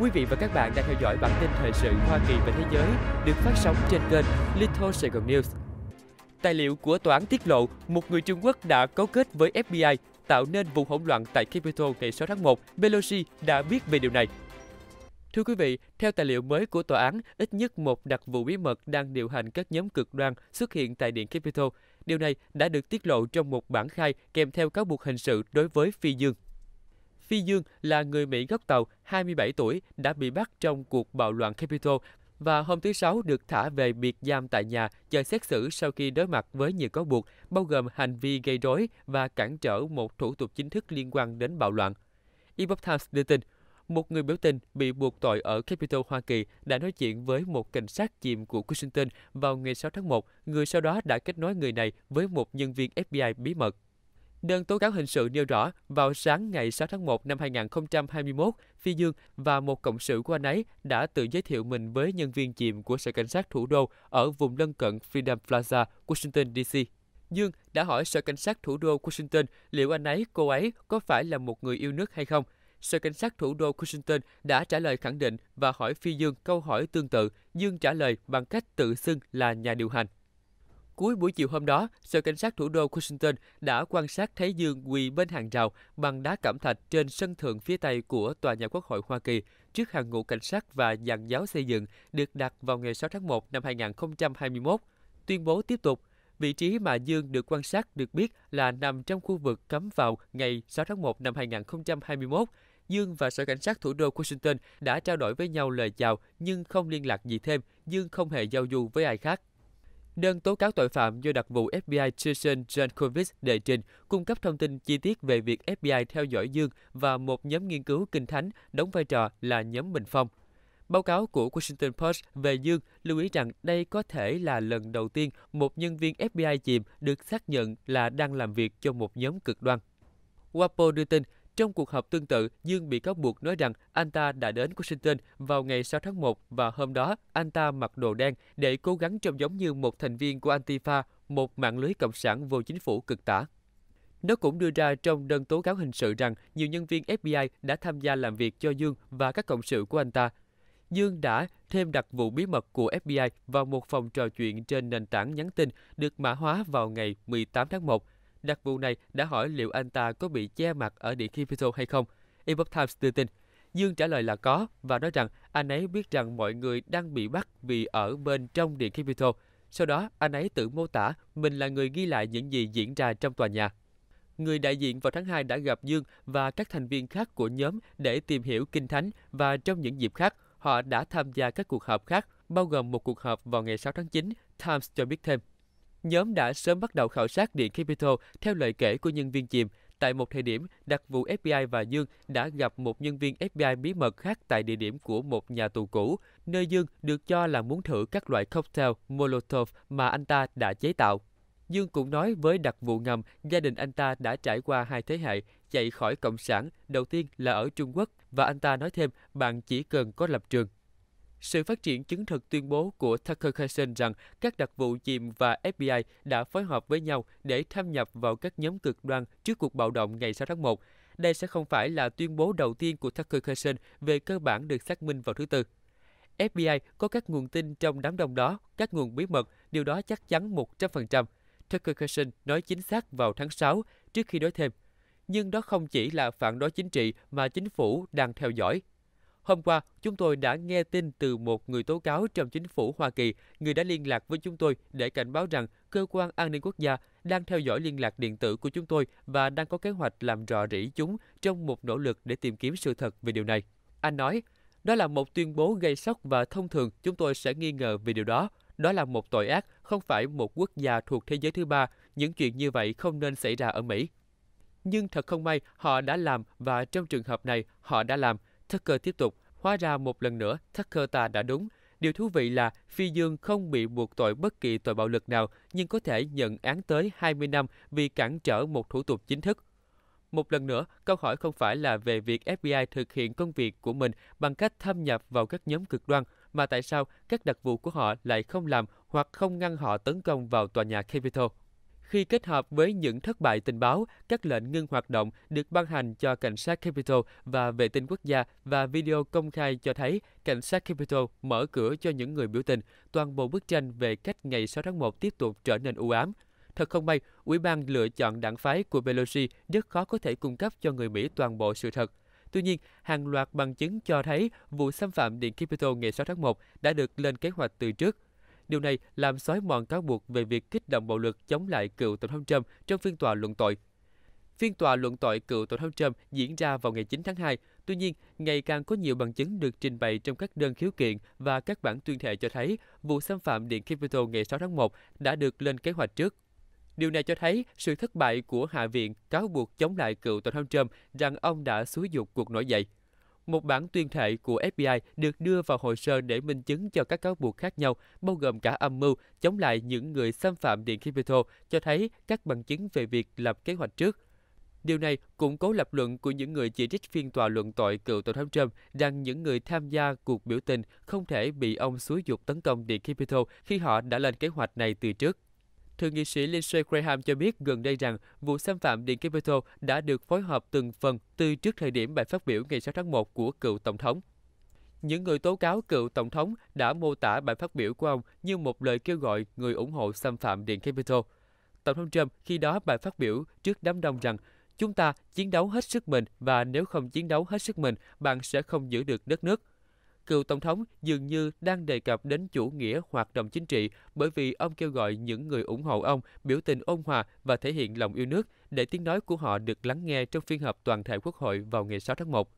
Quý vị và các bạn đang theo dõi bản tin thời sự Hoa Kỳ và thế giới được phát sóng trên kênh Little Saigon News. Tài liệu của tòa án tiết lộ một người Trung Quốc đã cấu kết với FBI tạo nên vụ hỗn loạn tại Capitol ngày 6 tháng 1. Pelosi đã biết về điều này. Thưa quý vị, theo tài liệu mới của tòa án, ít nhất một đặc vụ bí mật đang điều hành các nhóm cực đoan xuất hiện tại Điện Capitol. Điều này đã được tiết lộ trong một bản khai kèm theo cáo buộc hình sự đối với Phi Dương. Phi Dương là người Mỹ gốc Tàu, 27 tuổi, đã bị bắt trong cuộc bạo loạn Capitol và hôm thứ Sáu được thả về biệt giam tại nhà chờ xét xử sau khi đối mặt với nhiều cáo buộc, bao gồm hành vi gây rối và cản trở một thủ tục chính thức liên quan đến bạo loạn. Epoch Times đưa tin, một người biểu tình bị buộc tội ở Capitol Hoa Kỳ đã nói chuyện với một cảnh sát chìm của Washington vào ngày 6 tháng 1, người sau đó đã kết nối người này với một nhân viên FBI bí mật. Đơn tố cáo hình sự nêu rõ, vào sáng ngày 6 tháng 1 năm 2021, Phi Dương và một cộng sự của anh ấy đã tự giới thiệu mình với nhân viên chìm của Sở Cảnh sát thủ đô ở vùng lân cận Freedom Plaza, Washington DC. Dương đã hỏi Sở Cảnh sát thủ đô Washington liệu anh ấy, cô ấy có phải là một người yêu nước hay không. Sở Cảnh sát thủ đô Washington đã trả lời khẳng định và hỏi Phi Dương câu hỏi tương tự. Dương trả lời bằng cách tự xưng là nhà điều hành. Cuối buổi chiều hôm đó, Sở Cảnh sát thủ đô Washington đã quan sát thấy Dương quỳ bên hàng rào bằng đá cẩm thạch trên sân thượng phía Tây của Tòa nhà Quốc hội Hoa Kỳ trước hàng ngũ cảnh sát và dàn giáo xây dựng được đặt vào ngày 6 tháng 1 năm 2021. Tuyên bố tiếp tục, vị trí mà Dương được quan sát được biết là nằm trong khu vực cấm vào ngày 6 tháng 1 năm 2021. Dương và Sở Cảnh sát thủ đô Washington đã trao đổi với nhau lời chào nhưng không liên lạc gì thêm, Dương không hề giao du với ai khác. Đơn tố cáo tội phạm do đặc vụ FBI Jason Jankovic đệ trình cung cấp thông tin chi tiết về việc FBI theo dõi Dương và một nhóm nghiên cứu kinh thánh đóng vai trò là nhóm Bình Phong. Báo cáo của Washington Post về Dương lưu ý rằng đây có thể là lần đầu tiên một nhân viên FBI chìm được xác nhận là đang làm việc cho một nhóm cực đoan. WAPO đưa tin trong cuộc họp tương tự, Dương bị cáo buộc nói rằng anh ta đã đến Washington vào ngày 6 tháng 1 và hôm đó anh ta mặc đồ đen để cố gắng trông giống như một thành viên của Antifa, một mạng lưới cộng sản vô chính phủ cực tả. Nó cũng đưa ra trong đơn tố cáo hình sự rằng nhiều nhân viên FBI đã tham gia làm việc cho Dương và các cộng sự của anh ta. Dương đã thêm đặc vụ bí mật của FBI vào một phòng trò chuyện trên nền tảng nhắn tin được mã hóa vào ngày 18 tháng 1. Đặc vụ này đã hỏi liệu anh ta có bị che mặt ở điện Capitol hay không. Epoch Times đưa tin, Dương trả lời là có và nói rằng anh ấy biết rằng mọi người đang bị bắt vì ở bên trong điện Capitol. Sau đó, anh ấy tự mô tả mình là người ghi lại những gì diễn ra trong tòa nhà. Người đại diện vào tháng 2 đã gặp Dương và các thành viên khác của nhóm để tìm hiểu kinh thánh và trong những dịp khác, họ đã tham gia các cuộc họp khác, bao gồm một cuộc họp vào ngày 6 tháng 9, Times cho biết thêm. Nhóm đã sớm bắt đầu khảo sát Điện Capital theo lời kể của nhân viên chìm. Tại một thời điểm, đặc vụ FBI và Dương đã gặp một nhân viên FBI bí mật khác tại địa điểm của một nhà tù cũ, nơi Dương được cho là muốn thử các loại cocktail Molotov mà anh ta đã chế tạo. Dương cũng nói với đặc vụ ngầm, gia đình anh ta đã trải qua hai thế hệ, chạy khỏi Cộng sản, đầu tiên là ở Trung Quốc, và anh ta nói thêm, bạn chỉ cần có lập trường sự phát triển chứng thực tuyên bố của Tucker Carlson rằng các đặc vụ chìm và FBI đã phối hợp với nhau để tham nhập vào các nhóm cực đoan trước cuộc bạo động ngày 6 tháng 1. Đây sẽ không phải là tuyên bố đầu tiên của Tucker Carlson về cơ bản được xác minh vào thứ Tư. FBI có các nguồn tin trong đám đông đó, các nguồn bí mật, điều đó chắc chắn 100%. Tucker Carlson nói chính xác vào tháng 6 trước khi nói thêm. Nhưng đó không chỉ là phản đối chính trị mà chính phủ đang theo dõi, Hôm qua, chúng tôi đã nghe tin từ một người tố cáo trong chính phủ Hoa Kỳ, người đã liên lạc với chúng tôi để cảnh báo rằng cơ quan an ninh quốc gia đang theo dõi liên lạc điện tử của chúng tôi và đang có kế hoạch làm rò rỉ chúng trong một nỗ lực để tìm kiếm sự thật về điều này. Anh nói, đó là một tuyên bố gây sốc và thông thường chúng tôi sẽ nghi ngờ về điều đó. Đó là một tội ác, không phải một quốc gia thuộc thế giới thứ ba. Những chuyện như vậy không nên xảy ra ở Mỹ. Nhưng thật không may, họ đã làm và trong trường hợp này, họ đã làm. Tucker tiếp tục, hóa ra một lần nữa Tucker ta đã đúng. Điều thú vị là Phi Dương không bị buộc tội bất kỳ tội bạo lực nào, nhưng có thể nhận án tới 20 năm vì cản trở một thủ tục chính thức. Một lần nữa, câu hỏi không phải là về việc FBI thực hiện công việc của mình bằng cách thâm nhập vào các nhóm cực đoan, mà tại sao các đặc vụ của họ lại không làm hoặc không ngăn họ tấn công vào tòa nhà Capitol khi kết hợp với những thất bại tình báo, các lệnh ngưng hoạt động được ban hành cho cảnh sát Capitol và vệ tinh quốc gia và video công khai cho thấy cảnh sát Capitol mở cửa cho những người biểu tình. Toàn bộ bức tranh về cách ngày 6 tháng 1 tiếp tục trở nên u ám. Thật không may, Ủy ban lựa chọn đảng phái của Pelosi rất khó có thể cung cấp cho người Mỹ toàn bộ sự thật. Tuy nhiên, hàng loạt bằng chứng cho thấy vụ xâm phạm Điện Capitol ngày 6 tháng 1 đã được lên kế hoạch từ trước Điều này làm xói mòn cáo buộc về việc kích động bạo lực chống lại cựu Tổng thống Trump trong phiên tòa luận tội. Phiên tòa luận tội cựu Tổng thống Trump diễn ra vào ngày 9 tháng 2. Tuy nhiên, ngày càng có nhiều bằng chứng được trình bày trong các đơn khiếu kiện và các bản tuyên thệ cho thấy vụ xâm phạm Điện Capitol ngày 6 tháng 1 đã được lên kế hoạch trước. Điều này cho thấy sự thất bại của Hạ viện cáo buộc chống lại cựu Tổng thống Trump rằng ông đã xúi dục cuộc nổi dậy. Một bản tuyên thệ của FBI được đưa vào hồ sơ để minh chứng cho các cáo buộc khác nhau, bao gồm cả âm mưu chống lại những người xâm phạm Điện Capitol, cho thấy các bằng chứng về việc lập kế hoạch trước. Điều này củng cố lập luận của những người chỉ trích phiên tòa luận tội cựu Tổng thống Trump rằng những người tham gia cuộc biểu tình không thể bị ông xúi dục tấn công Điện Capitol khi họ đã lên kế hoạch này từ trước. Thượng nghị sĩ Lindsey Graham cho biết gần đây rằng vụ xâm phạm Điện Capitol đã được phối hợp từng phần từ trước thời điểm bài phát biểu ngày 6 tháng 1 của cựu Tổng thống. Những người tố cáo cựu Tổng thống đã mô tả bài phát biểu của ông như một lời kêu gọi người ủng hộ xâm phạm Điện Capitol. Tổng thống Trump khi đó bài phát biểu trước đám đông rằng chúng ta chiến đấu hết sức mình và nếu không chiến đấu hết sức mình, bạn sẽ không giữ được đất nước cựu Tổng thống dường như đang đề cập đến chủ nghĩa hoạt động chính trị bởi vì ông kêu gọi những người ủng hộ ông biểu tình ôn hòa và thể hiện lòng yêu nước để tiếng nói của họ được lắng nghe trong phiên họp toàn thể Quốc hội vào ngày 6 tháng 1.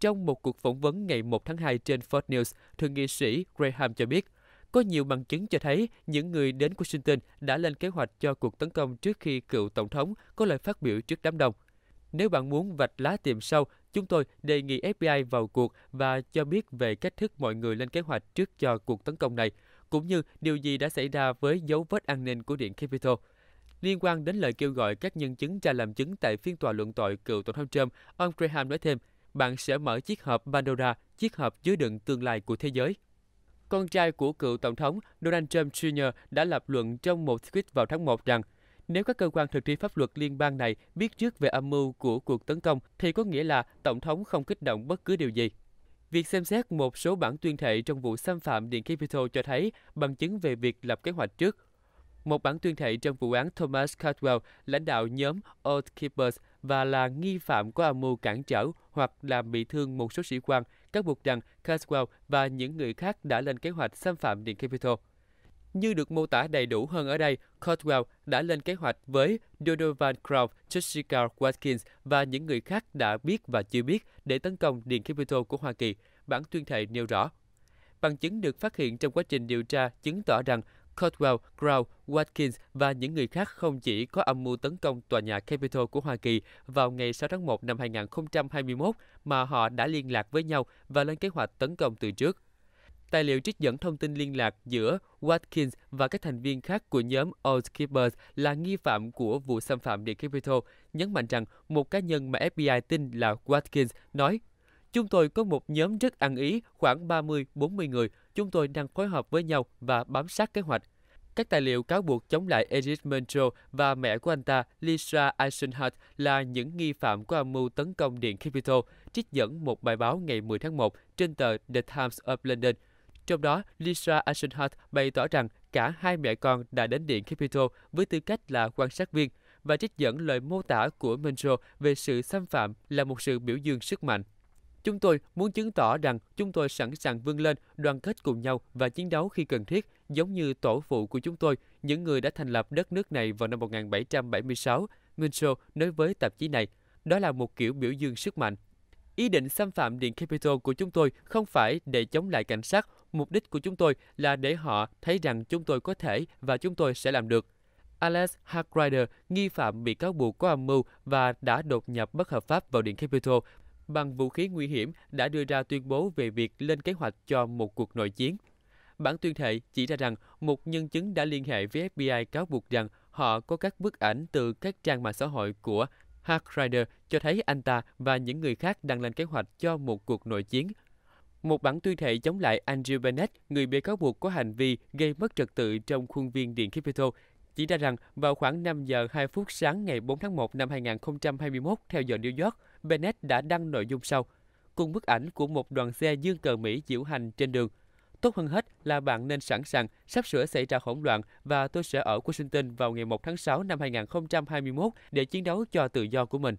Trong một cuộc phỏng vấn ngày 1 tháng 2 trên Fox News, Thượng nghị sĩ Graham cho biết, có nhiều bằng chứng cho thấy những người đến Washington đã lên kế hoạch cho cuộc tấn công trước khi cựu Tổng thống có lời phát biểu trước đám đông. Nếu bạn muốn vạch lá tìm sâu Chúng tôi đề nghị FBI vào cuộc và cho biết về cách thức mọi người lên kế hoạch trước cho cuộc tấn công này, cũng như điều gì đã xảy ra với dấu vết an ninh của Điện Capitol. Liên quan đến lời kêu gọi các nhân chứng ra làm chứng tại phiên tòa luận tội cựu Tổng thống Trump, ông Graham nói thêm, bạn sẽ mở chiếc hộp Pandora, chiếc hộp chứa đựng tương lai của thế giới. Con trai của cựu Tổng thống Donald Trump Jr. đã lập luận trong một tweet vào tháng 1 rằng nếu các cơ quan thực thi pháp luật liên bang này biết trước về âm mưu của cuộc tấn công thì có nghĩa là Tổng thống không kích động bất cứ điều gì. Việc xem xét một số bản tuyên thệ trong vụ xâm phạm Điện Capitol cho thấy bằng chứng về việc lập kế hoạch trước. Một bản tuyên thệ trong vụ án Thomas Caldwell, lãnh đạo nhóm Oath Keepers và là nghi phạm có âm mưu cản trở hoặc làm bị thương một số sĩ quan, các buộc rằng Caldwell và những người khác đã lên kế hoạch xâm phạm Điện Capitol. Như được mô tả đầy đủ hơn ở đây, Cotwell đã lên kế hoạch với Donovan Crown, Jessica Watkins và những người khác đã biết và chưa biết để tấn công Điện Capitol của Hoa Kỳ, bản tuyên thệ nêu rõ. Bằng chứng được phát hiện trong quá trình điều tra chứng tỏ rằng Cotwell, Crow, Watkins và những người khác không chỉ có âm mưu tấn công tòa nhà Capitol của Hoa Kỳ vào ngày 6 tháng 1 năm 2021 mà họ đã liên lạc với nhau và lên kế hoạch tấn công từ trước. Tài liệu trích dẫn thông tin liên lạc giữa Watkins và các thành viên khác của nhóm All Keepers là nghi phạm của vụ xâm phạm Điện Capitol, nhấn mạnh rằng một cá nhân mà FBI tin là Watkins nói Chúng tôi có một nhóm rất ăn ý, khoảng 30-40 người. Chúng tôi đang phối hợp với nhau và bám sát kế hoạch. Các tài liệu cáo buộc chống lại Edith Monroe và mẹ của anh ta, Lisa Eisenhardt, là những nghi phạm của âm mưu tấn công Điện Capitol, trích dẫn một bài báo ngày 10 tháng 1 trên tờ The Times of London – trong đó, Lisa Eisenhardt bày tỏ rằng cả hai mẹ con đã đến Điện Capitol với tư cách là quan sát viên và trích dẫn lời mô tả của Monroe về sự xâm phạm là một sự biểu dương sức mạnh. Chúng tôi muốn chứng tỏ rằng chúng tôi sẵn sàng vươn lên, đoàn kết cùng nhau và chiến đấu khi cần thiết, giống như tổ phụ của chúng tôi, những người đã thành lập đất nước này vào năm 1776, Monroe nói với tạp chí này. Đó là một kiểu biểu dương sức mạnh. Ý định xâm phạm Điện Capitol của chúng tôi không phải để chống lại cảnh sát Mục đích của chúng tôi là để họ thấy rằng chúng tôi có thể và chúng tôi sẽ làm được. Alex Hackrider, nghi phạm bị cáo buộc có âm mưu và đã đột nhập bất hợp pháp vào Điện Capitol bằng vũ khí nguy hiểm đã đưa ra tuyên bố về việc lên kế hoạch cho một cuộc nội chiến. Bản tuyên thệ chỉ ra rằng một nhân chứng đã liên hệ với FBI cáo buộc rằng họ có các bức ảnh từ các trang mạng xã hội của Hackrider cho thấy anh ta và những người khác đang lên kế hoạch cho một cuộc nội chiến một bản tuyên thệ chống lại Andrew Bennett, người bị cáo buộc có hành vi gây mất trật tự trong khuôn viên Điện Capitol, chỉ ra rằng vào khoảng 5 giờ 2 phút sáng ngày 4 tháng 1 năm 2021 theo giờ New York, Bennett đã đăng nội dung sau, cùng bức ảnh của một đoàn xe dương cờ Mỹ diễu hành trên đường. Tốt hơn hết là bạn nên sẵn sàng, sắp sửa xảy ra hỗn loạn và tôi sẽ ở Washington vào ngày 1 tháng 6 năm 2021 để chiến đấu cho tự do của mình.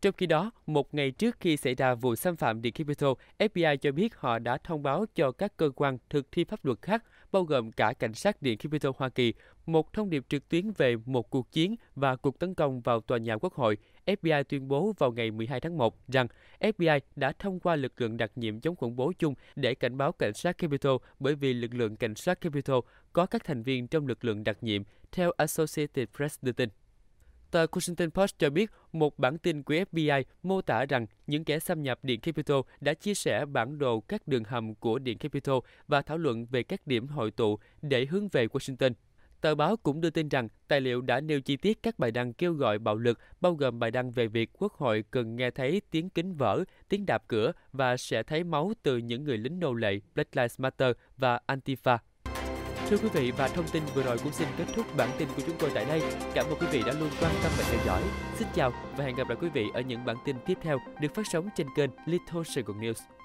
Trong khi đó, một ngày trước khi xảy ra vụ xâm phạm Điện Capitol, FBI cho biết họ đã thông báo cho các cơ quan thực thi pháp luật khác, bao gồm cả cảnh sát Điện Capitol Hoa Kỳ, một thông điệp trực tuyến về một cuộc chiến và cuộc tấn công vào tòa nhà Quốc hội. FBI tuyên bố vào ngày 12 tháng 1 rằng FBI đã thông qua lực lượng đặc nhiệm chống khủng bố chung để cảnh báo cảnh sát Capitol bởi vì lực lượng cảnh sát Capitol có các thành viên trong lực lượng đặc nhiệm, theo Associated Press đưa tin tờ Washington Post cho biết một bản tin của FBI mô tả rằng những kẻ xâm nhập Điện Capitol đã chia sẻ bản đồ các đường hầm của Điện Capitol và thảo luận về các điểm hội tụ để hướng về Washington. Tờ báo cũng đưa tin rằng tài liệu đã nêu chi tiết các bài đăng kêu gọi bạo lực, bao gồm bài đăng về việc Quốc hội cần nghe thấy tiếng kính vỡ, tiếng đạp cửa và sẽ thấy máu từ những người lính nô lệ Black Lives Matter và Antifa. Thưa quý vị và thông tin vừa rồi cũng xin kết thúc bản tin của chúng tôi tại đây. Cảm ơn quý vị đã luôn quan tâm và theo dõi. Xin chào và hẹn gặp lại quý vị ở những bản tin tiếp theo được phát sóng trên kênh Little Sài News.